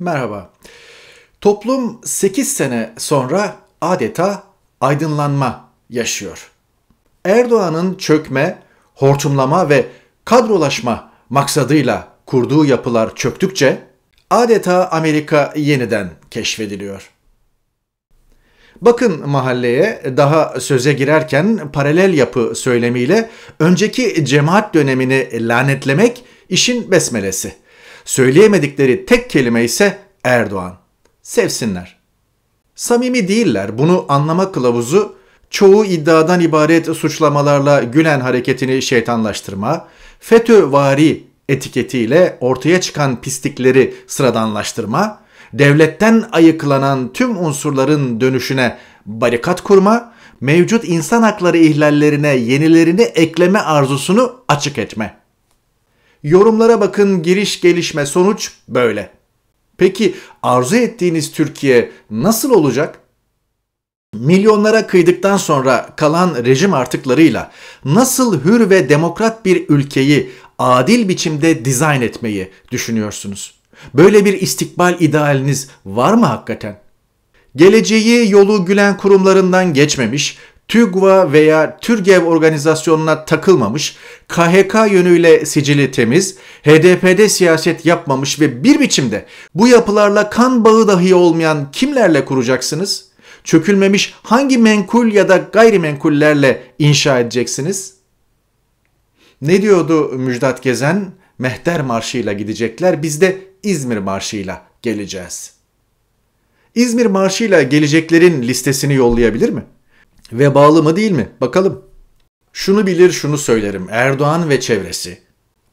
Merhaba. Toplum 8 sene sonra adeta aydınlanma yaşıyor. Erdoğan'ın çökme, hortumlama ve kadrolaşma maksadıyla kurduğu yapılar çöktükçe adeta Amerika yeniden keşfediliyor. Bakın mahalleye daha söze girerken paralel yapı söylemiyle önceki cemaat dönemini lanetlemek işin besmelesi.'' Söyleyemedikleri tek kelime ise Erdoğan. Sevsinler. Samimi değiller. Bunu anlama kılavuzu çoğu iddiadan ibaret suçlamalarla Gülen hareketini şeytanlaştırma, FETÖ-vari etiketiyle ortaya çıkan pislikleri sıradanlaştırma, devletten ayıklanan tüm unsurların dönüşüne barikat kurma, mevcut insan hakları ihlallerine yenilerini ekleme arzusunu açık etme. Yorumlara bakın giriş gelişme sonuç böyle. Peki arzu ettiğiniz Türkiye nasıl olacak? Milyonlara kıydıktan sonra kalan rejim artıklarıyla nasıl hür ve demokrat bir ülkeyi adil biçimde dizayn etmeyi düşünüyorsunuz? Böyle bir istikbal idealiniz var mı hakikaten? Geleceği yolu gülen kurumlarından geçmemiş, TÜGVA veya TÜRGEV organizasyonuna takılmamış, KHK yönüyle sicili temiz, HDP'de siyaset yapmamış ve bir biçimde bu yapılarla kan bağı dahi olmayan kimlerle kuracaksınız? Çökülmemiş hangi menkul ya da gayrimenkullerle inşa edeceksiniz? Ne diyordu Müjdat Gezen? Mehter Marşı'yla gidecekler, biz de İzmir Marşı'yla geleceğiz. İzmir Marşı'yla geleceklerin listesini yollayabilir mi? Ve bağlı mı değil mi? Bakalım. Şunu bilir şunu söylerim. Erdoğan ve çevresi.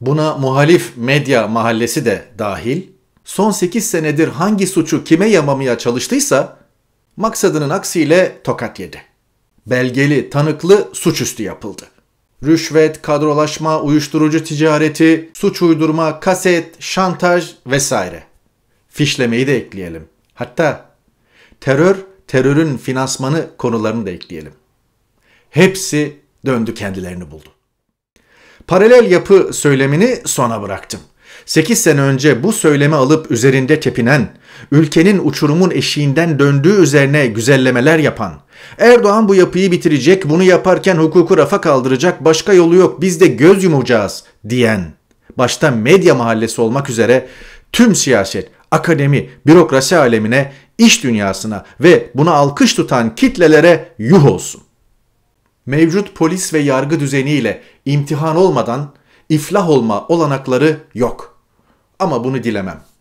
Buna muhalif medya mahallesi de dahil. Son 8 senedir hangi suçu kime yamamaya çalıştıysa maksadının aksiyle tokat yedi. Belgeli, tanıklı suçüstü yapıldı. Rüşvet, kadrolaşma, uyuşturucu ticareti, suç uydurma, kaset, şantaj vesaire. Fişlemeyi de ekleyelim. Hatta terör terörün finansmanı konularını da ekleyelim. Hepsi döndü kendilerini buldu. Paralel yapı söylemini sona bıraktım. 8 sene önce bu söylemi alıp üzerinde tepinen, ülkenin uçurumun eşiğinden döndüğü üzerine güzellemeler yapan, Erdoğan bu yapıyı bitirecek, bunu yaparken hukuku rafa kaldıracak, başka yolu yok, biz de göz yumacağız diyen, başta medya mahallesi olmak üzere tüm siyaset, akademi, bürokrasi alemine iş dünyasına ve buna alkış tutan kitlelere yuh olsun. Mevcut polis ve yargı düzeniyle imtihan olmadan iflah olma olanakları yok. Ama bunu dilemem.''